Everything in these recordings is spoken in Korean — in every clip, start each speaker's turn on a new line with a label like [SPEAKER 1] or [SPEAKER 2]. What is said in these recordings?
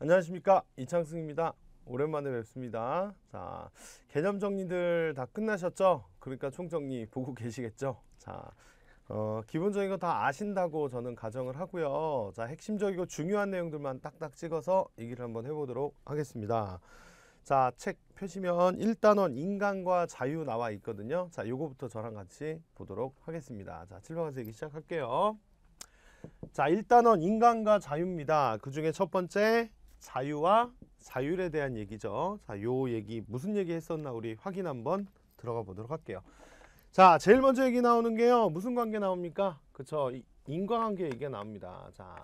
[SPEAKER 1] 안녕하십니까 이창승입니다 오랜만에 뵙습니다 자 개념 정리들 다 끝나셨죠 그러니까 총정리 보고 계시겠죠 자 어, 기본적인 거 다 아신다고 저는 가정을 하고요 자 핵심적이고 중요한 내용들만 딱딱 찍어서 얘기를 한번 해보도록 하겠습니다 자, 책 표시면 1단원 인간과 자유 나와 있거든요. 자, 요거부터 저랑 같이 보도록 하겠습니다. 자, 7번 가서 얘기 시작할게요. 자, 1단원 인간과 자유입니다. 그 중에 첫 번째 자유와 자율에 대한 얘기죠. 자, 요 얘기 무슨 얘기 했었나 우리 확인 한번 들어가 보도록 할게요. 자, 제일 먼저 얘기 나오는 게요. 무슨 관계 나옵니까? 그쵸. 인과관계 얘기가 나옵니다. 자,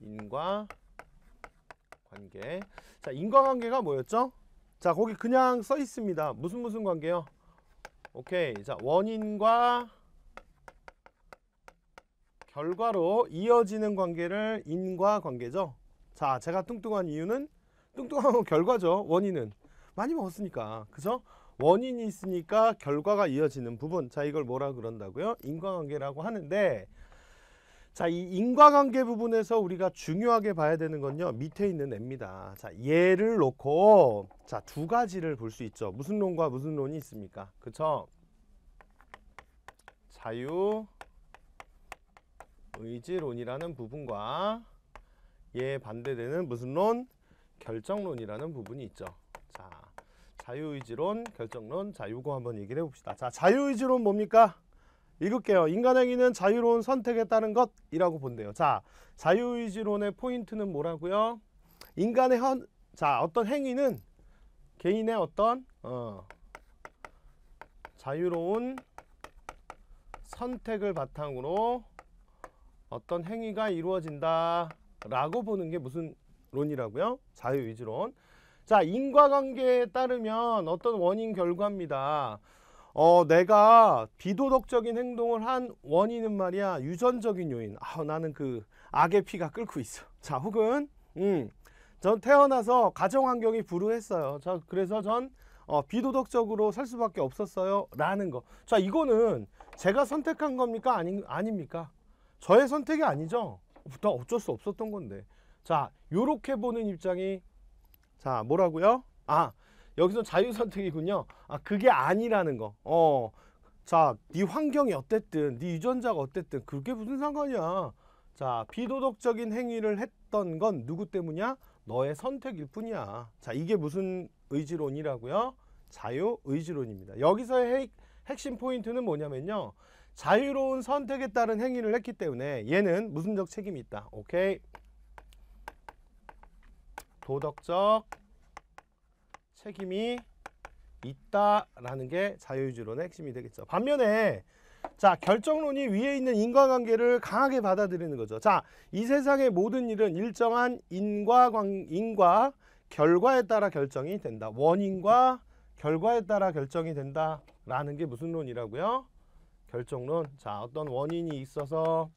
[SPEAKER 1] 인과 관계 자 인과관계가 뭐였죠? 자 거기 그냥 써 있습니다 무슨 무슨 관계요? 오케이 자 원인과 결과로 이어지는 관계를 인과관계죠 자 제가 뚱뚱한 이유는 뚱뚱한 건 결과죠 원인은 많이 먹었으니까 그죠? 원인이 있으니까 결과가 이어지는 부분 자 이걸 뭐라 그런다고요? 인과관계라고 하는데 자, 이 인과관계 부분에서 우리가 중요하게 봐야 되는 건요. 밑에 있는 애입니다. 자, 얘를 놓고 자, 두 가지를 볼 수 있죠. 무슨 론과 무슨 론이 있습니까? 그쵸? 자유 의지론이라는 부분과 얘 반대되는 무슨 론? 결정론이라는 부분이 있죠. 자, 자유의지론, 결정론. 자, 유고 한번 얘기를 해봅시다. 자, 자유의지론 뭡니까? 읽을게요. 인간행위는 자유로운 선택에 따른 것이라고 본대요. 자, 자유의지론의 포인트는 뭐라고요? 인간의 헌, 자, 어떤 행위는 개인의 어떤 어, 자유로운 선택을 바탕으로 어떤 행위가 이루어진다 라고 보는 게 무슨 론이라고요? 자유의지론. 자, 인과관계에 따르면 어떤 원인 결과입니다. 어, 내가 비도덕적인 행동을 한 원인은 말이야 유전적인 요인. 아, 나는 그 악의 피가 끓고 있어. 자, 혹은 음, 전 태어나서 가정 환경이 불우했어요. 자, 그래서 전 어, 비도덕적으로 살 수밖에 없었어요. 라는 거. 자, 이거는 제가 선택한 겁니까? 아니, 아닙니까? 저의 선택이 아니죠. 부터 어쩔 수 없었던 건데. 자, 요렇게 보는 입장이 자, 뭐라고요? 아, 여기서 자유선택이군요. 아 그게 아니라는 거. 어. 자, 네 환경이 어땠든 네 유전자가 어땠든 그게 무슨 상관이야. 자, 비도덕적인 행위를 했던 건 누구 때문이야? 너의 선택일 뿐이야. 자, 이게 무슨 의지론이라고요? 자유 의지론입니다. 여기서의 핵심 포인트는 뭐냐면요. 자유로운 선택에 따른 행위를 했기 때문에 얘는 무슨적 책임이 있다. 오케이. 도덕적 책임이 있다라는 게자유의론의 핵심이 되겠죠. 반면에 자 결정론이 위에 있는 인과관계를 강하게 받아들이는 거죠. 자 이 세상의 모든 일은 일정한 인과관 인과 결과에 따라 결정이 된다. 원인과 결과에 따라 결정이 된다라는 게 무슨 론이라고요? 결정론. 자 어떤 원인이 있어서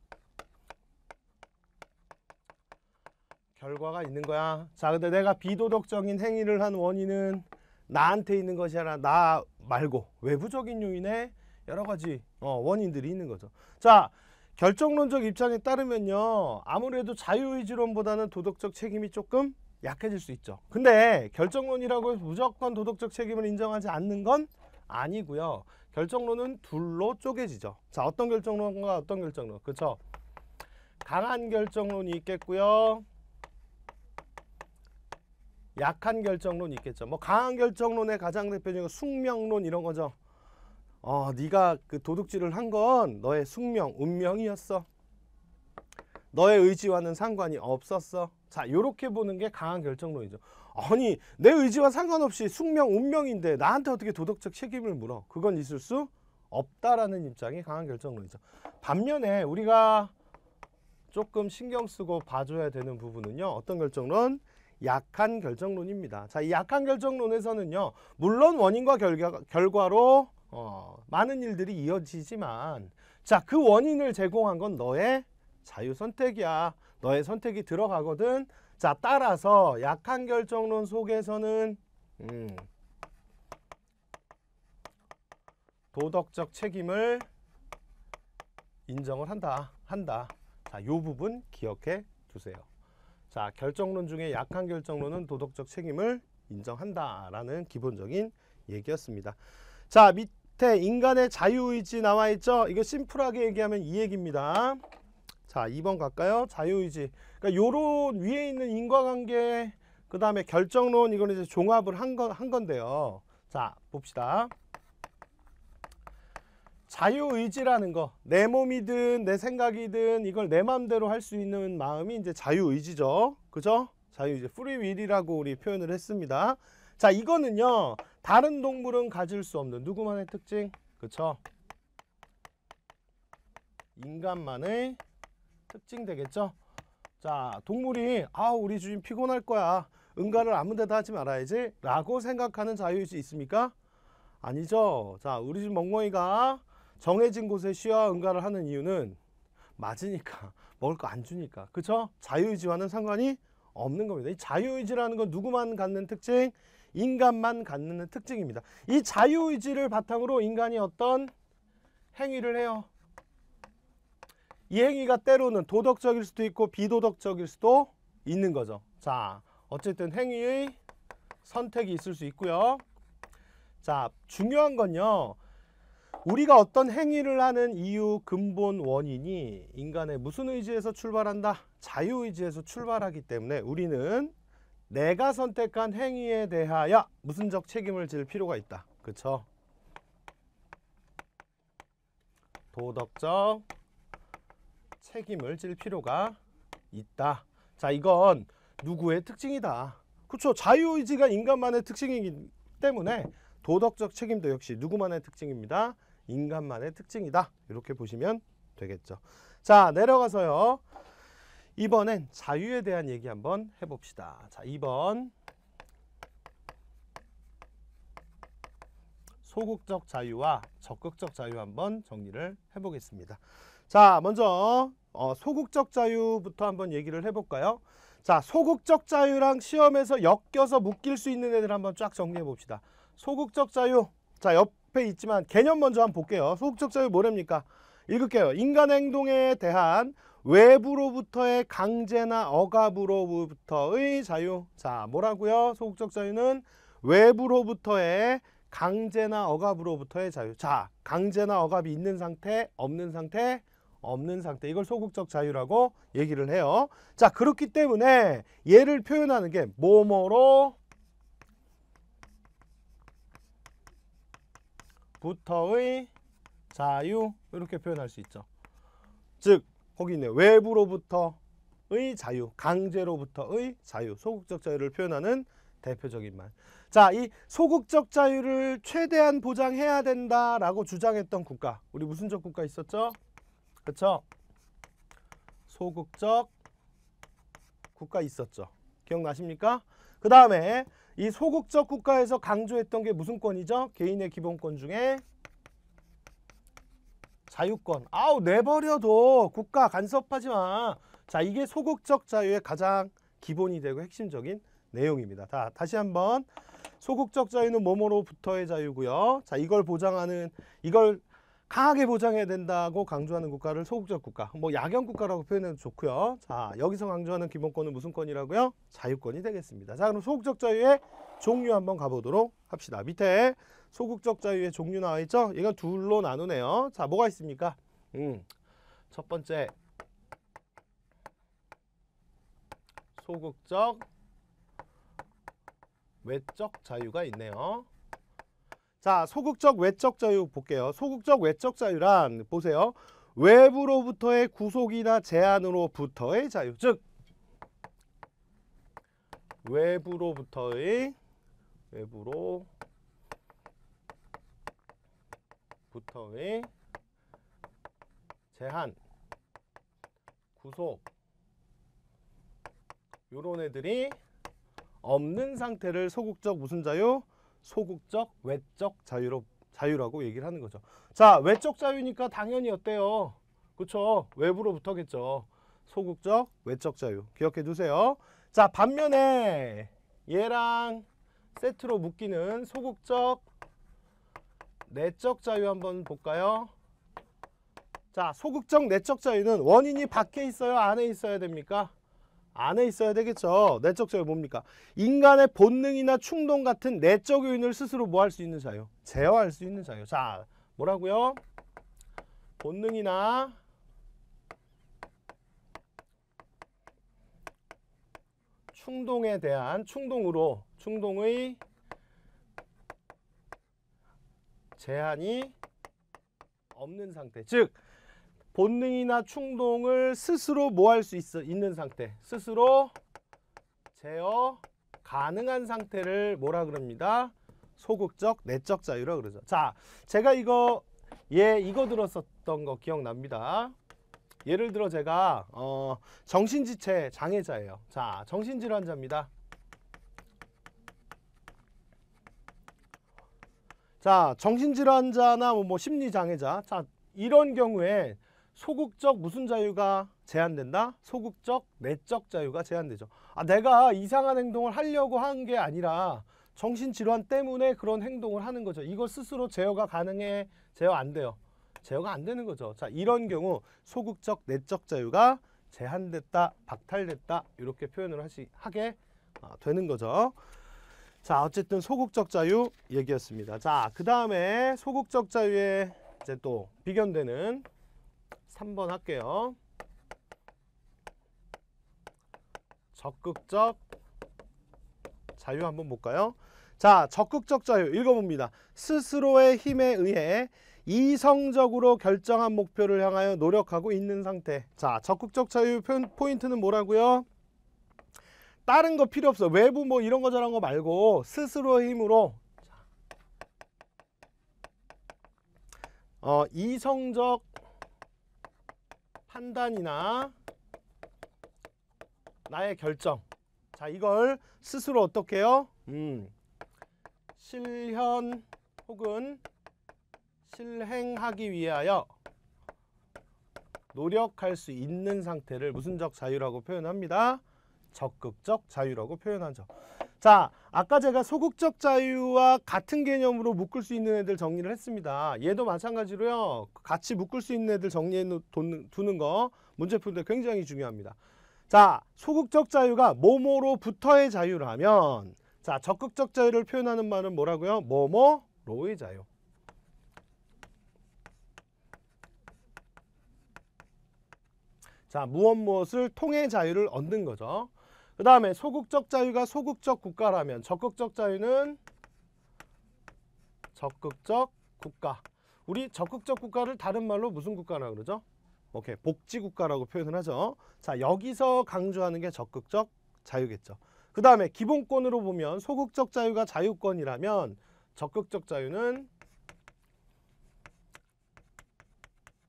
[SPEAKER 1] 결과가 있는 거야. 자, 근데 내가 비도덕적인 행위를 한 원인은 나한테 있는 것이 아니라 나 말고 외부적인 요인에 여러 가지 어, 원인들이 있는 거죠. 자, 결정론적 입장에 따르면요. 아무래도 자유의지론보다는 도덕적 책임이 조금 약해질 수 있죠. 근데 결정론이라고 해서 무조건 도덕적 책임을 인정하지 않는 건 아니고요. 결정론은 둘로 쪼개지죠. 자, 어떤 결정론과 어떤 결정론. 그렇죠? 강한 결정론이 있겠고요. 약한 결정론이 있겠죠. 뭐 강한 결정론의 가장 대표적인 숙명론 이런 거죠. 어, 네가 그 도둑질을 한 건 너의 숙명, 운명이었어. 너의 의지와는 상관이 없었어. 자, 요렇게 보는 게 강한 결정론이죠. 아니, 내 의지와 상관없이 숙명, 운명인데 나한테 어떻게 도덕적 책임을 물어? 그건 있을 수 없다라는 입장이 강한 결정론이죠. 반면에 우리가 조금 신경 쓰고 봐줘야 되는 부분은요. 어떤 결정론? 약한 결정론입니다. 자, 이 약한 결정론에서는요, 물론 원인과 결과, 결과로 어, 많은 일들이 이어지지만, 자, 그 원인을 제공한 건 너의 자유 선택이야. 너의 선택이 들어가거든. 자, 따라서 약한 결정론 속에서는, 음, 도덕적 책임을 인정을 한다. 한다. 자, 요 부분 기억해 두세요. 자, 결정론 중에 약한 결정론은 도덕적 책임을 인정한다라는 기본적인 얘기였습니다. 자, 밑에 인간의 자유의지 나와 있죠? 이거 심플하게 얘기하면 이 얘기입니다. 자, 2번 갈까요? 자유의지. 그러니까 요런 위에 있는 인과관계, 그 다음에 결정론, 이거는 이제 종합을 한, 건, 한 건데요. 자, 봅시다. 자유의지라는 거, 내 몸이든 내 생각이든 이걸 내 마음대로 할 수 있는 마음이 이제 자유의지죠. 그죠? 자유의지, 프리윌이라고 우리 표현을 했습니다. 자, 이거는요, 다른 동물은 가질 수 없는 누구만의 특징? 그쵸? 인간만의 특징 되겠죠? 자, 동물이 아, 우리 주인 피곤할 거야. 응가를 아무 데다 하지 말아야지 라고 생각하는 자유의지 있습니까? 아니죠. 자, 우리 집 멍멍이가 정해진 곳에 쉬와 응가를 하는 이유는 맞으니까 먹을 거 안 주니까 그쵸? 자유의지와는 상관이 없는 겁니다 이 자유의지라는 건 누구만 갖는 특징? 인간만 갖는 특징입니다 이 자유의지를 바탕으로 인간이 어떤 행위를 해요 이 행위가 때로는 도덕적일 수도 있고 비도덕적일 수도 있는 거죠 자 어쨌든 행위의 선택이 있을 수 있고요 자 중요한 건요 우리가 어떤 행위를 하는 이유, 근본 원인이 인간의 무슨 의지에서 출발한다? 자유의지에서 출발하기 때문에 우리는 내가 선택한 행위에 대하여 무슨적 책임을 질 필요가 있다. 그쵸? 도덕적 책임을 질 필요가 있다. 자, 이건 누구의 특징이다. 그쵸? 자유의지가 인간만의 특징이기 때문에 도덕적 책임도 역시 누구만의 특징입니다. 인간만의 특징이다. 이렇게 보시면 되겠죠. 자 내려가서요. 이번엔 자유에 대한 얘기 한번 해봅시다. 자 2번 소극적 자유와 적극적 자유 한번 정리를 해보겠습니다. 자 먼저 어, 소극적 자유부터 한번 얘기를 해볼까요? 자 소극적 자유랑 시험에서 엮여서 묶일 수 있는 애들 한번 쫙 정리해봅시다. 소극적 자유 자 옆에 있지만 개념 먼저 한번 볼게요 소극적 자유 뭐랍니까 읽을게요 인간 행동에 대한 외부로부터의 강제나 억압으로부터의 자유 자 뭐라고요 소극적 자유는 외부로부터의 강제나 억압으로부터의 자유 자 강제나 억압이 있는 상태 없는 상태 없는 상태 이걸 소극적 자유라고 얘기를 해요 자 그렇기 때문에 얘를 표현하는 게 뭐뭐로 부터의 자유 이렇게 표현할 수 있죠. 즉 거기 있네 외부로부터의 자유, 강제로부터의 자유, 소극적 자유를 표현하는 대표적인 말. 자, 이 소극적 자유를 최대한 보장해야 된다라고 주장했던 국가. 우리 무슨적 국가 있었죠? 그렇죠? 소극적 국가 있었죠. 기억나십니까? 그 다음에 이 소극적 국가에서 강조했던 게 무슨 권이죠? 개인의 기본권 중에 자유권. 아우 내버려둬. 국가 간섭하지 마. 자 이게 소극적 자유의 가장 기본이 되고 핵심적인 내용입니다. 다, 다시 한번 소극적 자유는 뭐뭐로부터의 자유고요. 자 이걸 보장하는 이걸 강하게 보장해야 된다고 강조하는 국가를 소극적 국가, 뭐 야경 국가라고 표현해도 좋고요. 자, 여기서 강조하는 기본권은 무슨 권이라고요? 자유권이 되겠습니다. 자, 그럼 소극적 자유의 종류 한번 가보도록 합시다. 밑에 소극적 자유의 종류 나와 있죠? 얘가 둘로 나누네요. 자, 뭐가 있습니까? 음, 첫 번째 소극적 외적 자유가 있네요. 자, 소극적 외적 자유 볼게요. 소극적 외적 자유란 보세요. 외부로부터의 구속이나 제한으로부터의 자유. 즉 외부로부터의 외부로부터의 제한 구속 요런 애들이 없는 상태를 소극적 무슨 자유? 소극적, 외적 자유로, 자유라고 얘기를 하는 거죠. 자, 외적 자유니까 당연히 어때요? 그쵸? 외부로부터겠죠. 소극적, 외적 자유. 기억해 두세요. 자, 반면에 얘랑 세트로 묶이는 소극적, 내적 자유 한번 볼까요? 자, 소극적, 내적 자유는 원인이 밖에 있어요? 안에 있어야 됩니까? 안에 있어야 되겠죠. 내적 자유 뭡니까? 인간의 본능이나 충동 같은 내적 요인을 스스로 뭐 할 수 있는 자유? 제어할 수 있는 자유. 자, 뭐라고요? 본능이나 충동에 대한 충동으로 충동의 제한이 없는 상태. 즉 본능이나 충동을 스스로 뭐할 수있는 상태 스스로 제어 가능한 상태를 뭐라 그럽니다 소극적 내적 자유라 그러죠 자 제가 이거 예 이거 들었었던 거 기억납니다 예를 들어 제가 어, 정신지체 장애자예요 자 정신질환자입니다 자 정신질환자나 뭐, 뭐 심리장애자 자 이런 경우에 소극적 무슨 자유가 제한된다? 소극적 내적 자유가 제한되죠. 아, 내가 이상한 행동을 하려고 한 게 아니라 정신질환 때문에 그런 행동을 하는 거죠. 이거 스스로 제어가 가능해? 제어 안 돼요. 제어가 안 되는 거죠. 자, 이런 경우 소극적 내적 자유가 제한됐다, 박탈됐다 이렇게 표현을 하시, 하게 아, 되는 거죠. 자, 어쨌든 소극적 자유 얘기였습니다. 자, 그 다음에 소극적 자유에 이제 또 비견되는 3번 할게요. 적극적 자유 한번 볼까요? 자, 적극적 자유 읽어봅니다. 스스로의 힘에 의해 이성적으로 결정한 목표를 향하여 노력하고 있는 상태. 자, 적극적 자유 포인트는 뭐라고요? 다른 거 필요 없어. 외부 뭐 이런 거 저런 거 말고 스스로의 힘으로 어, 이성적 판단이나 나의 결정 자 이걸 스스로 어떻게 해요? 음, 실현 혹은 실행하기 위하여 노력할 수 있는 상태를 무슨적 자유라고 표현합니다. 적극적 자유라고 표현하죠. 자, 아까 제가 소극적 자유와 같은 개념으로 묶을 수 있는 애들 정리를 했습니다. 얘도 마찬가지로요. 같이 묶을 수 있는 애들 정리해 두는 거 문제 풀 때 굉장히 중요합니다. 자, 소극적 자유가 모모로부터의 자유라면 자, 적극적 자유를 표현하는 말은 뭐라고요? 모모로의 자유. 자, 무엇 무엇을 통해 자유를 얻는 거죠. 그 다음에 소극적 자유가 소극적 국가라면 적극적 자유는 적극적 국가 우리 적극적 국가를 다른 말로 무슨 국가라 그러죠? 오케이 복지국가라고 표현을 하죠 자 여기서 강조하는 게 적극적 자유겠죠 그 다음에 기본권으로 보면 소극적 자유가 자유권이라면 적극적 자유는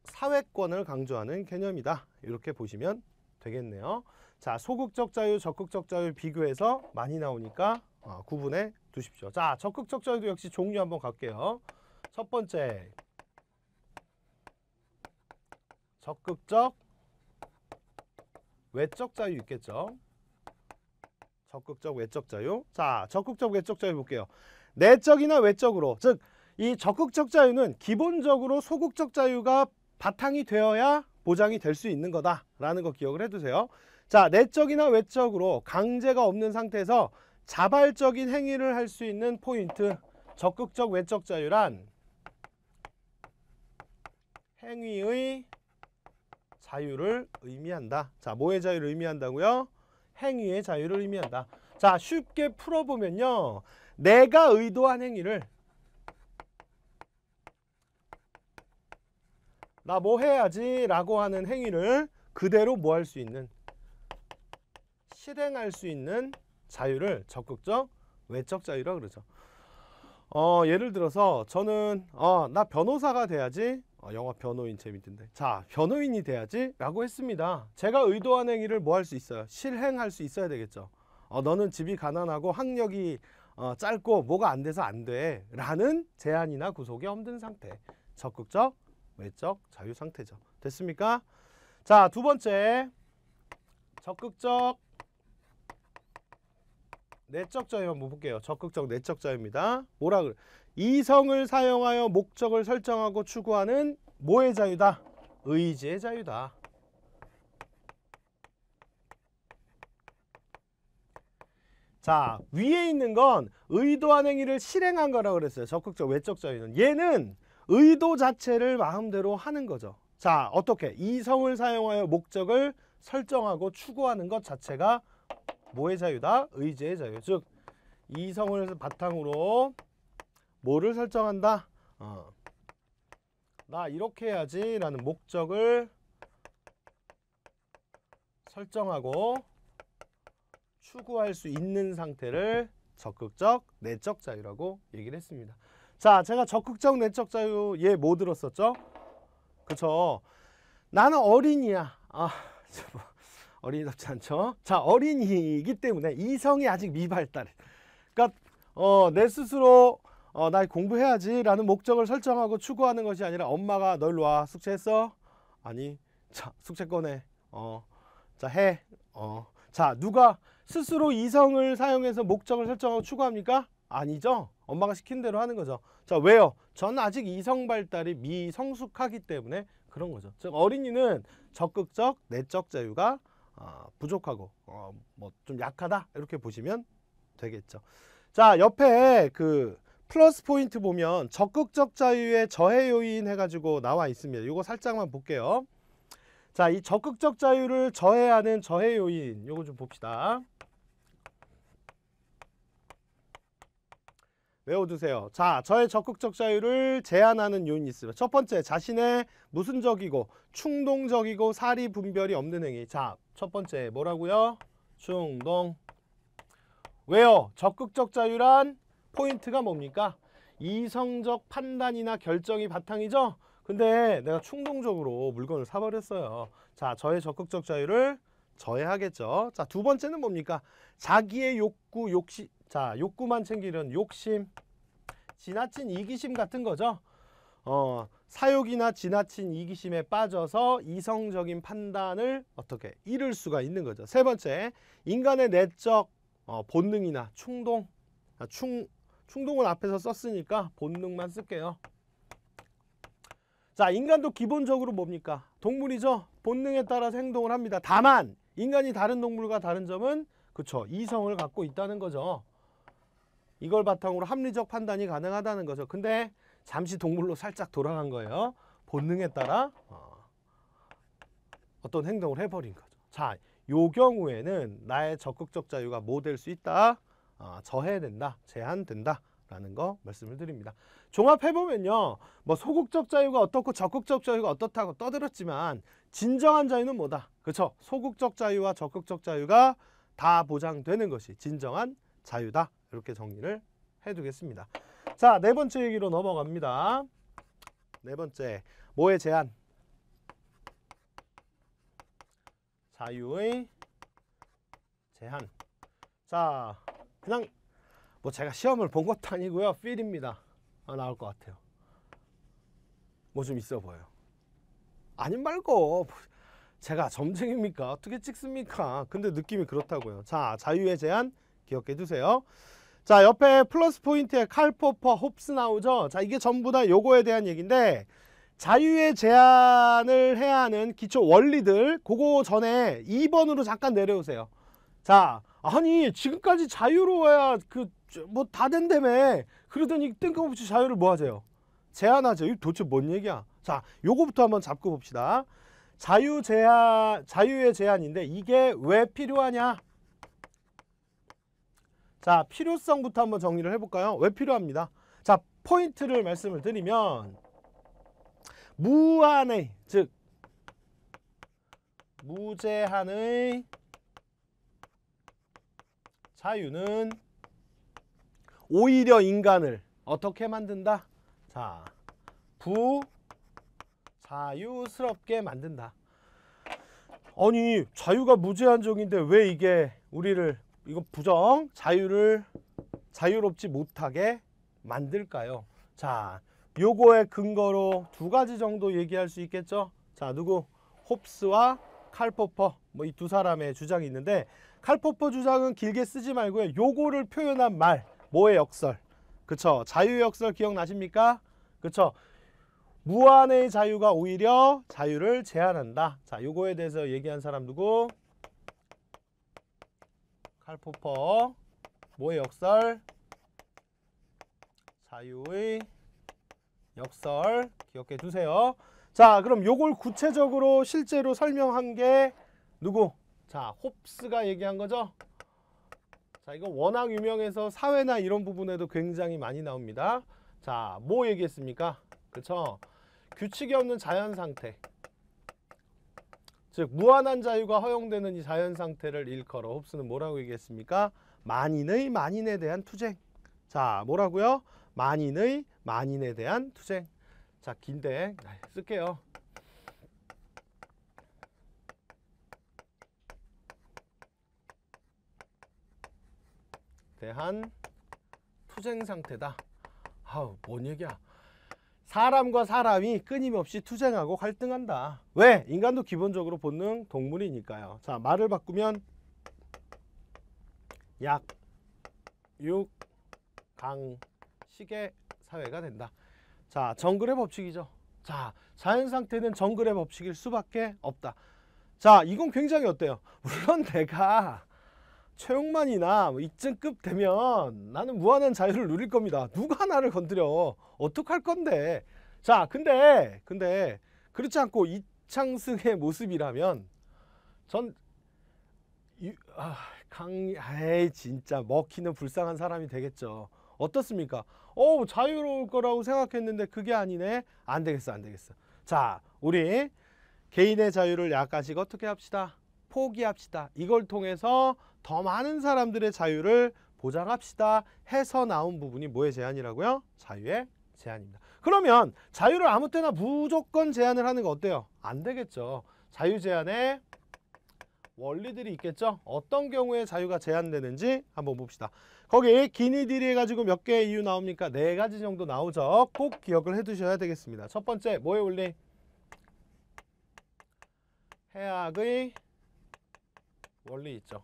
[SPEAKER 1] 사회권을 강조하는 개념이다 이렇게 보시면 되겠네요 자, 소극적 자유, 적극적 자유 비교해서 많이 나오니까 어, 구분해 두십시오. 자, 적극적 자유도 역시 종류 한번 갈게요. 첫 번째, 적극적, 외적 자유 있겠죠. 적극적, 외적 자유. 자, 적극적, 외적 자유 볼게요. 내적이나 외적으로, 즉, 이 적극적 자유는 기본적으로 소극적 자유가 바탕이 되어야 보장이 될 수 있는 거다라는 거 기억을 해두세요. 자, 내적이나 외적으로 강제가 없는 상태에서 자발적인 행위를 할 수 있는 포인트 적극적 외적 자유란 행위의 자유를 의미한다. 자, 뭐의 자유를 의미한다고요? 행위의 자유를 의미한다. 자, 쉽게 풀어보면요. 내가 의도한 행위를 나 뭐 해야지 라고 하는 행위를 그대로 뭐 할 수 있는 실행할 수 있는 자유를 적극적 외적 자유라 그러죠. 어, 예를 들어서 저는 어, 나 변호사가 돼야지 어, 영화 변호인 재밌던데 자 변호인이 돼야지 라고 했습니다. 제가 의도한 행위를 뭐 할 수 있어요? 실행할 수 있어야 되겠죠. 어, 너는 집이 가난하고 학력이 어, 짧고 뭐가 안 돼서 안돼 라는 제한이나 구속이 없는 상태 적극적 외적 자유 상태죠. 됐습니까? 자 두 번째 적극적 내적 자유 한번 볼게요. 적극적 내적 자유입니다. 뭐라 그래? 이성을 사용하여 목적을 설정하고 추구하는 뭐의 자유다? 의지의 자유다. 자, 위에 있는 건 의도한 행위를 실행한 거라고 그랬어요. 적극적 외적 자유는. 얘는 의도 자체를 마음대로 하는 거죠. 자, 어떻게? 이성을 사용하여 목적을 설정하고 추구하는 것 자체가 뭐의 자유다? 의제의 자유. 즉 이성을 바탕으로 뭐를 설정한다? 어. 나 이렇게 해야지 라는 목적을 설정하고 추구할 수 있는 상태를 적극적 내적 자유라고 얘기를 했습니다. 자, 제가 적극적 내적 자유 얘 뭐 들었었죠? 그쵸? 나는 어린이야. 아, 어린이답지 않죠? 자, 어린이이기 때문에 이성이 아직 미발달. 그러니까 어, 내 스스로 어, 나 공부해야지라는 목적을 설정하고 추구하는 것이 아니라 엄마가 널 와. 숙제했어? 아니. 자, 숙제 꺼내. 어. 자, 해. 어. 자, 누가 스스로 이성을 사용해서 목적을 설정하고 추구합니까? 아니죠. 엄마가 시킨 대로 하는 거죠. 자, 왜요? 전 아직 이성 발달이 미성숙하기 때문에 그런 거죠. 즉 어린이는 적극적 내적 자유가 어, 부족하고 어, 뭐 좀 약하다 이렇게 보시면 되겠죠. 자 옆에 그 플러스 포인트 보면 적극적 자유의 저해 요인 해가지고 나와 있습니다. 이거 살짝만 볼게요. 자, 이 적극적 자유를 저해하는 저해 요인, 요거 좀 봅시다. 외워두세요. 자, 저의 적극적 자유를 제한하는 요인이 있습니다. 첫 번째, 자신의 무순적이고 충동적이고 사리 분별이 없는 행위. 자, 첫 번째 뭐라고요? 충동. 왜요? 적극적 자유란 포인트가 뭡니까? 이성적 판단이나 결정이 바탕이죠? 근데 내가 충동적으로 물건을 사버렸어요. 자, 저의 적극적 자유를 저해하겠죠. 자, 두 번째는 뭡니까? 자기의 욕구, 욕심, 자, 욕구만 챙기는 욕심, 지나친 이기심 같은 거죠. 어, 사욕이나 지나친 이기심에 빠져서 이성적인 판단을 어떻게 잃을 수가 있는 거죠. 세 번째, 인간의 내적 어, 본능이나 충동, 아, 충, 충동을 앞에서 썼으니까 본능만 쓸게요. 자, 인간도 기본적으로 뭡니까? 동물이죠. 본능에 따라서 행동을 합니다. 다만 인간이 다른 동물과 다른 점은 그쵸 이성을 갖고 있다는 거죠. 이걸 바탕으로 합리적 판단이 가능하다는 거죠. 근데 잠시 동물로 살짝 돌아간 거예요. 본능에 따라 어, 어떤 행동을 해버린 거죠. 자, 요 경우에는 나의 적극적 자유가 뭐될수 있다? 아, 저해된다, 제한된다. 라는 거 말씀을 드립니다. 종합해보면요. 뭐 소극적 자유가 어떻고 적극적 자유가 어떻다고 떠들었지만 진정한 자유는 뭐다? 그렇죠. 소극적 자유와 적극적 자유가 다 보장되는 것이 진정한 자유다. 이렇게 정리를 해두겠습니다. 자, 네 번째 얘기로 넘어갑니다. 네 번째, 뭐의 제한? 자유의 제한. 자, 그냥 뭐 제가 시험을 본 것도 아니고요. 필입니다. 아, 나올 것 같아요. 뭐 좀 있어 보여요. 아님 말고 제가 점쟁입니까? 어떻게 찍습니까? 근데 느낌이 그렇다고요. 자, 자유의 제한 기억해 두세요. 자 옆에 플러스 포인트에 칼포퍼 홉스 나오죠 자 이게 전부 다 요거에 대한 얘기인데 자유의 제한을 해야 하는 기초 원리들 그거 전에 2번으로 잠깐 내려오세요 자 아니 지금까지 자유로워야 그 뭐 다 된다며 그러더니 뜬금없이 자유를 뭐 하세요 제한하죠 이 도대체 뭔 얘기야 자 요거부터 한번 잡고 봅시다 자유 제한 자유의 제한인데 이게 왜 필요하냐 자, 필요성부터 한번 정리를 해볼까요? 왜 필요합니다? 자, 포인트를 말씀을 드리면 무한의, 즉 무제한의 자유는 오히려 인간을 어떻게 만든다? 자, 부 자유스럽게 만든다. 아니 자유가 무제한적인데 왜 이게 우리를 이거 부정 자유를 자유롭지 못하게 만들까요? 자, 요거의 근거로 두 가지 정도 얘기할 수 있겠죠? 자, 누구? 홉스와 칼포퍼 뭐 이 두 사람의 주장이 있는데 칼포퍼 주장은 길게 쓰지 말고요. 요거를 표현한 말, 뭐의 역설? 그쵸? 자유 역설 기억나십니까? 그쵸? 무한의 자유가 오히려 자유를 제한한다. 자, 요거에 대해서 얘기한 사람 누구? 칼포퍼 모의 역설 자유의 역설 기억해 두세요. 자 그럼 요걸 구체적으로 실제로 설명한 게 누구? 자 홉스가 얘기한 거죠. 자 이거 워낙 유명해서 사회나 이런 부분에도 굉장히 많이 나옵니다. 자뭐 얘기했습니까? 그쵸? 규칙이 없는 자연 상태 즉 무한한 자유가 허용되는 이 자연 상태를 일컬어 홉스는 뭐라고 얘기했습니까? 만인의 만인에 대한 투쟁. 자, 뭐라고요? 만인의 만인에 대한 투쟁. 자, 긴데 쓸게요. 대한 투쟁 상태다. 아뭔 얘기야. 사람과 사람이 끊임없이 투쟁하고 갈등한다. 왜? 인간도 기본적으로 본능 동물이니까요. 자, 말을 바꾸면 약6강 시계, 사회가 된다. 자, 정글의 법칙이죠. 자, 자연 상태는 정글의 법칙일 수밖에 없다. 자, 이건 굉장히 어때요? 물론 내가 최용만이나 뭐 이쯤급 되면 나는 무한한 자유를 누릴 겁니다. 누가 나를 건드려. 어떡할 건데. 자, 근데, 근데, 그렇지 않고 이창승의 모습이라면 전, 유, 아, 강, 에이, 진짜 먹히는 불쌍한 사람이 되겠죠. 어떻습니까? 오, 어, 뭐 자유로울 거라고 생각했는데 그게 아니네. 안 되겠어, 안 되겠어. 자, 우리 개인의 자유를 약간씩 어떻게 합시다. 포기합시다. 이걸 통해서 더 많은 사람들의 자유를 보장합시다 해서 나온 부분이 뭐의 제한이라고요? 자유의 제한입니다. 그러면 자유를 아무 때나 무조건 제한을 하는 거 어때요? 안 되겠죠. 자유 제한에 원리들이 있겠죠. 어떤 경우에 자유가 제한되는지 한번 봅시다. 거기 기니딜이 해가지고 몇 개의 이유 나옵니까? 네 가지 정도 나오죠. 꼭 기억을 해두셔야 되겠습니다. 첫 번째, 뭐의 원리? 해악의 원리 있죠.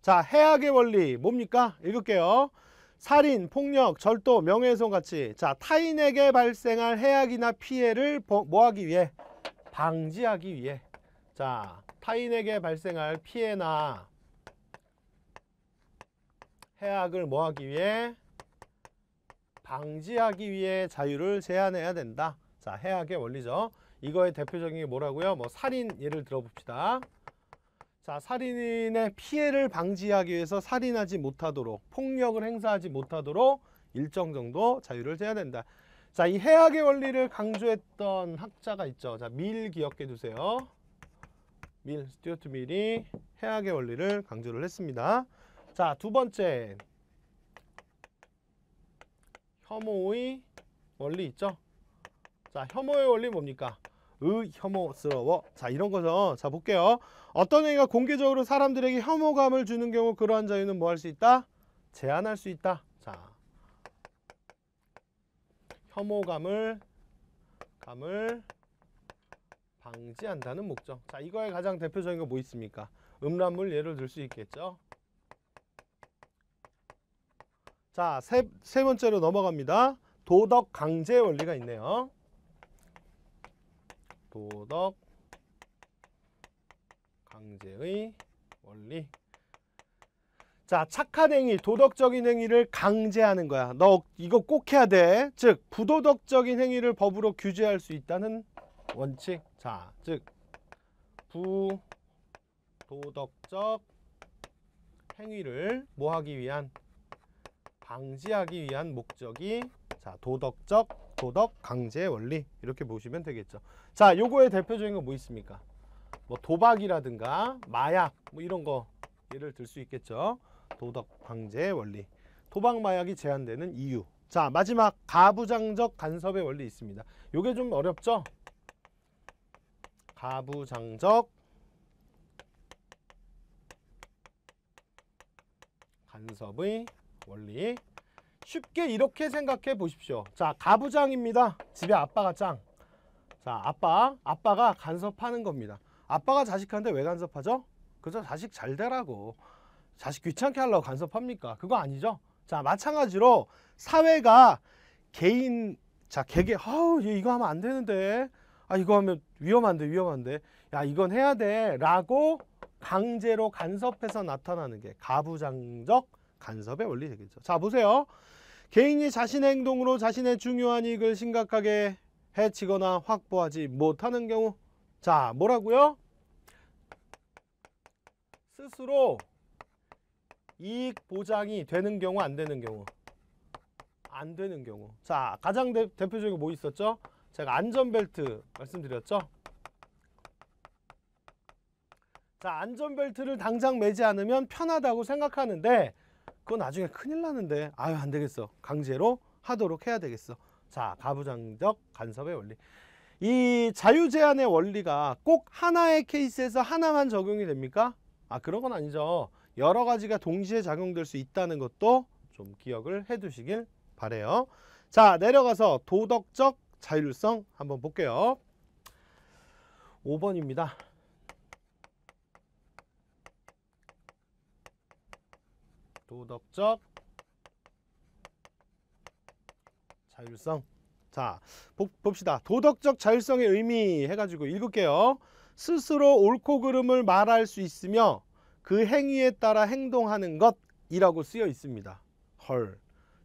[SPEAKER 1] 자, 해악의 원리 뭡니까? 읽을게요. 살인, 폭력, 절도, 명예훼손 같이 자 타인에게 발생할 해악이나 피해를 뭐하기 위해 방지하기 위해 자 타인에게 발생할 피해나 해악을 뭐하기 위해 방지하기 위해 자유를 제한해야 된다. 자 해악의 원리죠. 이거의 대표적인 게 뭐라고요? 뭐 살인 예를 들어봅시다. 자, 살인의 피해를 방지하기 위해서 살인하지 못하도록 폭력을 행사하지 못하도록 일정 정도 자유를 재야 된다. 자, 이 해악의 원리를 강조했던 학자가 있죠. 자, 밀 기억해 두세요. 밀, 스튜어트 밀이 해악의 원리를 강조를 했습니다. 자, 두 번째. 혐오의 원리 있죠? 자, 혐오의 원리 뭡니까? 의, 혐오스러워. 자, 이런 거죠. 자, 볼게요. 어떤 행위가 공개적으로 사람들에게 혐오감을 주는 경우 그러한 자유는 뭐 할 수 있다? 제한할 수 있다. 자, 혐오감을 감을 방지한다는 목적. 자, 이거에 가장 대표적인 거뭐 있습니까? 음란물 예를 들 수 있겠죠. 자, 세, 세 번째로 넘어갑니다. 도덕 강제 원리가 있네요. 도덕 강제의 원리 자 착한 행위 도덕적인 행위를 강제하는 거야 너 이거 꼭 해야 돼즉 부도덕적인 행위를 법으로 규제할 수 있다는 원칙 자즉 부도덕적 행위를 뭐하기 위한 방지하기 위한 목적이 자 도덕적 도덕 강제 원리 이렇게 보시면 되겠죠 자 요거의 대표적인 거 뭐 있습니까 뭐 도박이라든가 마약 뭐 이런 거 예를 들 수 있겠죠. 도덕 방제 원리. 도박 마약이 제한되는 이유. 자 마지막 가부장적 간섭의 원리 있습니다. 요게 좀 어렵죠? 가부장적 간섭의 원리 쉽게 이렇게 생각해 보십시오. 자 가부장입니다. 집에 아빠가 짱. 자 아빠, 아빠가 간섭하는 겁니다. 아빠가 자식한테 왜 간섭하죠? 그저 자식 잘 되라고 자식 귀찮게 하려고 간섭합니까? 그거 아니죠? 자 마찬가지로 사회가 개인 자 개개 아우 이거 하면 안 되는데 아 이거 하면 위험한데 위험한데 야 이건 해야 돼 라고 강제로 간섭해서 나타나는 게 가부장적 간섭의 원리 되겠죠 자 보세요 개인이 자신의 행동으로 자신의 중요한 이익을 심각하게 해치거나 확보하지 못하는 경우 자 뭐라고요? 스스로 이익 보장이 되는 경우 안 되는 경우 안 되는 경우 자 가장 대, 대표적인 게 뭐 있었죠? 제가 안전벨트 말씀드렸죠? 자 안전벨트를 당장 매지 않으면 편하다고 생각하는데 그건 나중에 큰일 나는데 아유 안 되겠어 강제로 하도록 해야 되겠어 자 가부장적 간섭의 원리 이 자유 제한의 원리가 꼭 하나의 케이스에서 하나만 적용이 됩니까? 아 그런 건 아니죠. 여러 가지가 동시에 작용될 수 있다는 것도 좀 기억을 해두시길 바래요. 자 내려가서 도덕적 자율성 한번 볼게요. 5번입니다. 도덕적 자율성 자, 봅시다. 도덕적 자율성의 의미 해가지고 읽을게요. 스스로 옳고 그름을 말할 수 있으며 그 행위에 따라 행동하는 것이라고 쓰여 있습니다. 헐.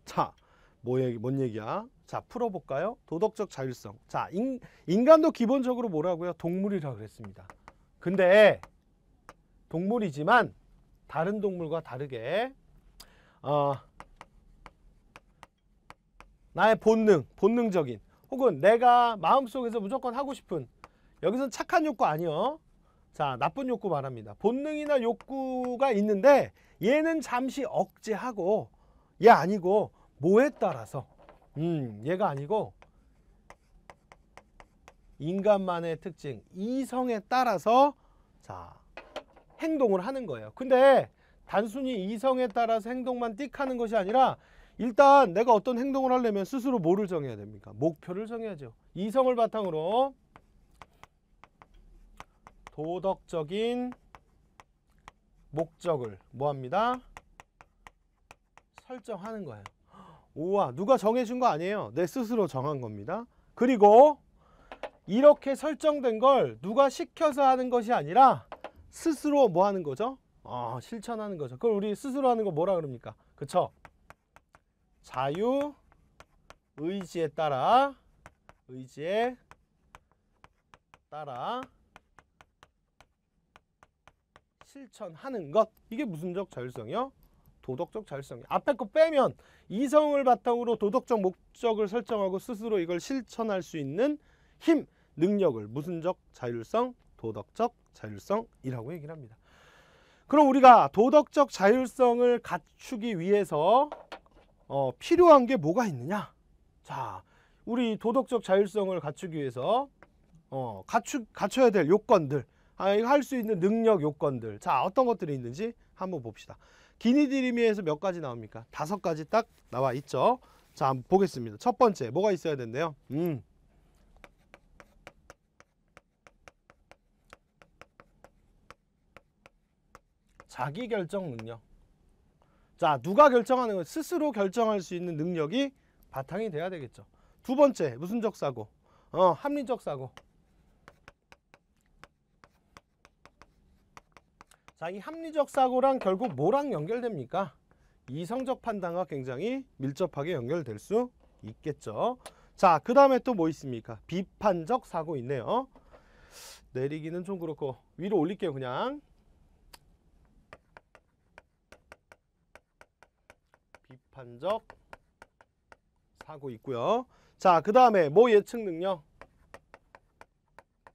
[SPEAKER 1] 자, 뭐 얘기, 뭔 얘기야? 자, 풀어볼까요? 도덕적 자율성. 자, 인, 인간도 기본적으로 뭐라고요? 동물이라고 그랬습니다. 근데 동물이지만 다른 동물과 다르게 어, 나의 본능, 본능적인 혹은 내가 마음속에서 무조건 하고 싶은 여기서는 착한 욕구 아니요. 자, 나쁜 욕구 말합니다. 본능이나 욕구가 있는데 얘는 잠시 억제하고 얘 아니고 뭐에 따라서 음, 얘가 아니고 인간만의 특징, 이성에 따라서 자, 행동을 하는 거예요. 근데 단순히 이성에 따라서 행동만 띡 하는 것이 아니라 일단 내가 어떤 행동을 하려면 스스로 뭐를 정해야 됩니까? 목표를 정해야죠. 이성을 바탕으로 도덕적인 목적을 뭐합니다? 설정하는 거예요. 우와 누가 정해준 거 아니에요. 내 스스로 정한 겁니다. 그리고 이렇게 설정된 걸 누가 시켜서 하는 것이 아니라 스스로 뭐 하는 거죠? 아, 실천하는 거죠. 그걸 우리 스스로 하는 거 뭐라 그럽니까? 그쵸? 자유 의지에 따라 의지에 따라 실천하는 것 이게 무슨적 자율성이요? 도덕적 자율성이 앞에 거 빼면 이성을 바탕으로 도덕적 목적을 설정하고 스스로 이걸 실천할 수 있는 힘, 능력을 무슨적 자율성, 도덕적 자율성이라고 얘기를 합니다. 그럼 우리가 도덕적 자율성을 갖추기 위해서 어, 필요한 게 뭐가 있느냐? 자, 우리 도덕적 자율성을 갖추기 위해서 어, 갖추, 갖춰야 될 요건들, 아, 할수 있는 능력 요건들. 자, 어떤 것들이 있는지 한번 봅시다. 기니디리미에서 몇 가지 나옵니까? 다섯 가지 딱 나와 있죠. 자, 한번 보겠습니다. 첫 번째, 뭐가 있어야 된대요? 음. 자기결정 능력. 자 누가 결정하는 건 스스로 결정할 수 있는 능력이 바탕이 돼야 되겠죠. 두 번째 무슨적 사고? 어 합리적 사고. 자, 이 합리적 사고랑 결국 뭐랑 연결됩니까? 이성적 판단과 굉장히 밀접하게 연결될 수 있겠죠. 자, 그 다음에 또 뭐 있습니까? 비판적 사고 있네요. 내리기는 좀 그렇고 위로 올릴게요, 그냥. 접한 적 사고 있고요. 자, 그 다음에 모 예측 능력?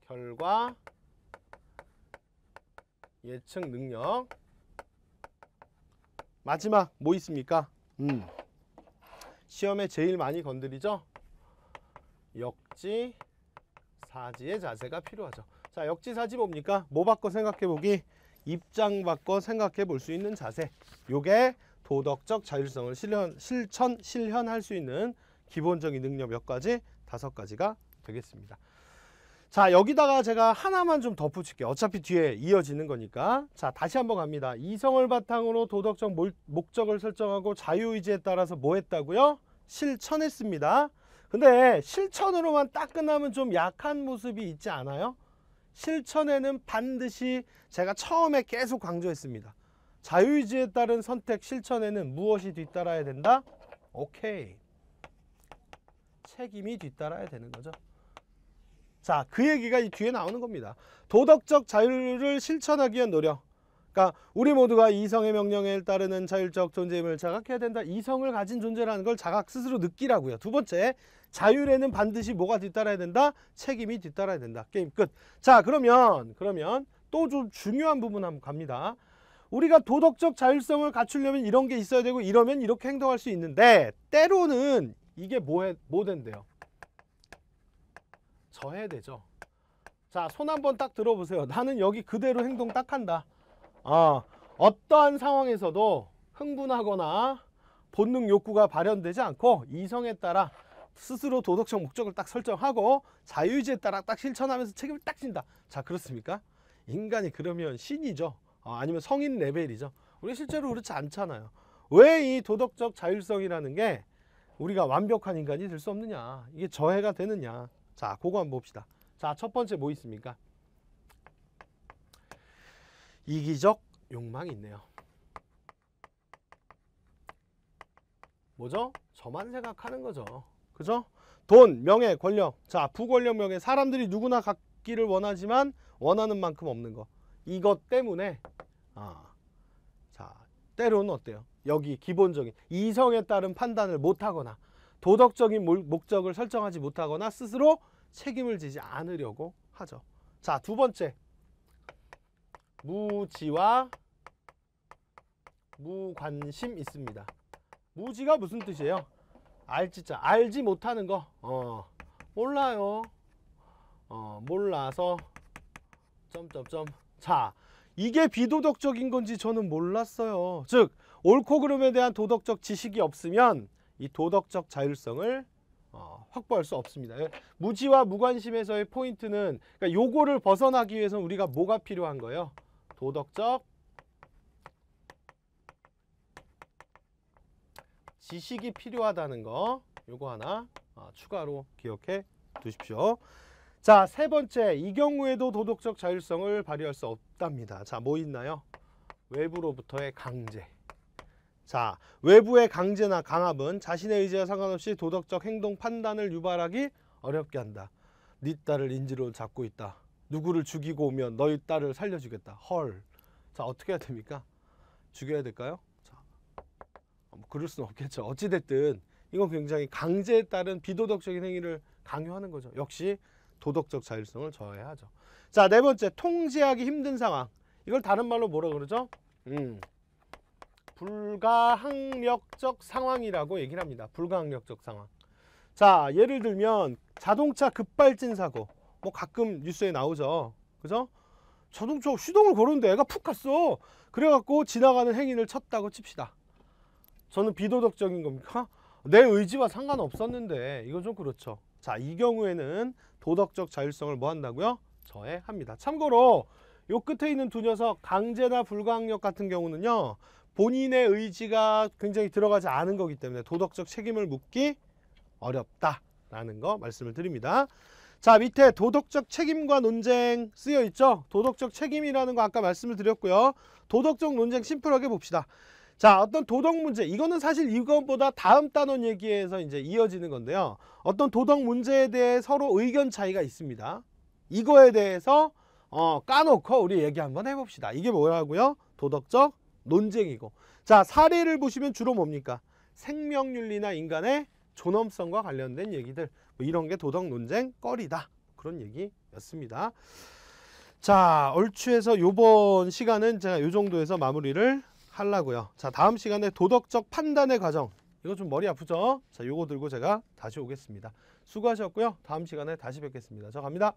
[SPEAKER 1] 결과 예측 능력 마지막 뭐 있습니까? 음. 시험에 제일 많이 건드리죠? 역지 사지의 자세가 필요하죠. 자, 역지 사지 뭡니까? 뭐 바꿔 생각해 보기? 입장 바꿔 생각해 볼 수 있는 자세. 요게 도덕적 자율성을 실현, 실천, 실현할 수 있는 기본적인 능력 몇 가지? 다섯 가지가 되겠습니다. 자 여기다가 제가 하나만 좀 덧붙일게요 어차피 뒤에 이어지는 거니까 자 다시 한번 갑니다 이성을 바탕으로 도덕적 몰, 목적을 설정하고 자유의지에 따라서 뭐 했다고요? 실천했습니다 근데 실천으로만 딱 끝나면 좀 약한 모습이 있지 않아요? 실천에는 반드시 제가 처음에 계속 강조했습니다 자유의지에 따른 선택 실천에는 무엇이 뒤따라야 된다? 오케이. 책임이 뒤따라야 되는 거죠. 자, 그 얘기가 이 뒤에 나오는 겁니다. 도덕적 자유를 실천하기 위한 노력. 그러니까 우리 모두가 이성의 명령에 따르는 자율적 존재임을 자각해야 된다. 이성을 가진 존재라는 걸 자각 스스로 느끼라고요. 두 번째, 자율에는 반드시 뭐가 뒤따라야 된다? 책임이 뒤따라야 된다. 게임 끝. 자, 그러면 그러면 또 좀 중요한 부분 한번 갑니다. 우리가 도덕적 자율성을 갖추려면 이런 게 있어야 되고 이러면 이렇게 행동할 수 있는데 때로는 이게 뭐해, 뭐 된대요? 저해되죠. 자, 손 한번 딱 들어보세요. 나는 여기 그대로 행동 딱 한다. 아 어떠한 상황에서도 흥분하거나 본능 욕구가 발현되지 않고 이성에 따라 스스로 도덕적 목적을 딱 설정하고 자유의지에 따라 딱 실천하면서 책임을 딱 진다. 자, 그렇습니까? 인간이 그러면 신이죠. 어, 아니면 성인 레벨이죠. 우리 실제로 그렇지 않잖아요. 왜 이 도덕적 자율성이라는 게 우리가 완벽한 인간이 될 수 없느냐. 이게 저해가 되느냐. 자, 그거 한번 봅시다. 자, 첫 번째 뭐 있습니까? 이기적 욕망이 있네요. 뭐죠? 저만 생각하는 거죠. 그죠? 돈, 명예, 권력. 자, 부권력, 명예. 사람들이 누구나 갖기를 원하지만 원하는 만큼 없는 거. 이것 때문에 아, 자 때로는 어때요? 여기 기본적인 이성에 따른 판단을 못하거나 도덕적인 목적을 설정하지 못하거나 스스로 책임을 지지 않으려고 하죠. 자, 두 번째. 무지와 무관심 있습니다. 무지가 무슨 뜻이에요? 알지자. 알지 못하는 거. 어, 몰라요. 어, 몰라서 점점점 자, 이게 비도덕적인 건지 저는 몰랐어요. 즉, 옳고 그름에 대한 도덕적 지식이 없으면 이 도덕적 자율성을 어, 확보할 수 없습니다. 예, 무지와 무관심에서의 포인트는 그러니까 요거를 벗어나기 위해서 우리가 뭐가 필요한 거예요? 도덕적 지식이 필요하다는 거 요거 하나 어, 추가로 기억해 두십시오. 자, 세 번째, 이 경우에도 도덕적 자율성을 발휘할 수 없답니다. 자, 뭐 있나요? 외부로부터의 강제. 자, 외부의 강제나 강압은 자신의 의지와 상관없이 도덕적 행동 판단을 유발하기 어렵게 한다. 네 딸을 인지로 잡고 있다. 누구를 죽이고 오면 너희 딸을 살려주겠다. 헐. 자, 어떻게 해야 됩니까? 죽여야 될까요? 자, 뭐 그럴 수는 없겠죠. 어찌됐든 이건 굉장히 강제에 따른 비도덕적인 행위를 강요하는 거죠. 역시 도덕적 자율성을 저해하죠. 자, 네 번째, 통제하기 힘든 상황. 이걸 다른 말로 뭐라 그러죠? 음, 불가항력적 상황이라고 얘기를 합니다. 불가항력적 상황. 자, 예를 들면 자동차 급발진 사고. 뭐 가끔 뉴스에 나오죠. 그죠? 자동차 시동을 걸었는데 애가 푹 갔어. 그래갖고 지나가는 행인을 쳤다고 칩시다. 저는 비도덕적인 겁니까? 내 의지와 상관없었는데 이건 좀 그렇죠. 자, 이 경우에는 도덕적 자율성을 뭐 한다고요? 저해합니다. 참고로 요 끝에 있는 두 녀석 강제나 불강력 같은 경우는요. 본인의 의지가 굉장히 들어가지 않은 거기 때문에 도덕적 책임을 묻기 어렵다라는 거 말씀을 드립니다. 자 밑에 도덕적 책임과 논쟁 쓰여 있죠 도덕적 책임이라는 거 아까 말씀을 드렸고요 도덕적 논쟁 심플하게 봅시다 자, 어떤 도덕 문제. 이거는 사실 이것보다 다음 단원 얘기에서 이제 이어지는 건데요. 어떤 도덕 문제에 대해 서로 의견 차이가 있습니다. 이거에 대해서 어, 까놓고 우리 얘기 한번 해봅시다. 이게 뭐라고요? 도덕적 논쟁이고. 자, 사례를 보시면 주로 뭡니까? 생명윤리나 인간의 존엄성과 관련된 얘기들. 뭐 이런 게 도덕 논쟁 거리다 그런 얘기였습니다. 자, 얼추에서 요번 시간은 제가 요 정도에서 마무리를 하려고요. 자, 다음 시간에 도덕적 판단의 과정. 이거 좀 머리 아프죠? 자, 요거 들고 제가 다시 오겠습니다. 수고하셨고요. 다음 시간에 다시 뵙겠습니다. 저 갑니다.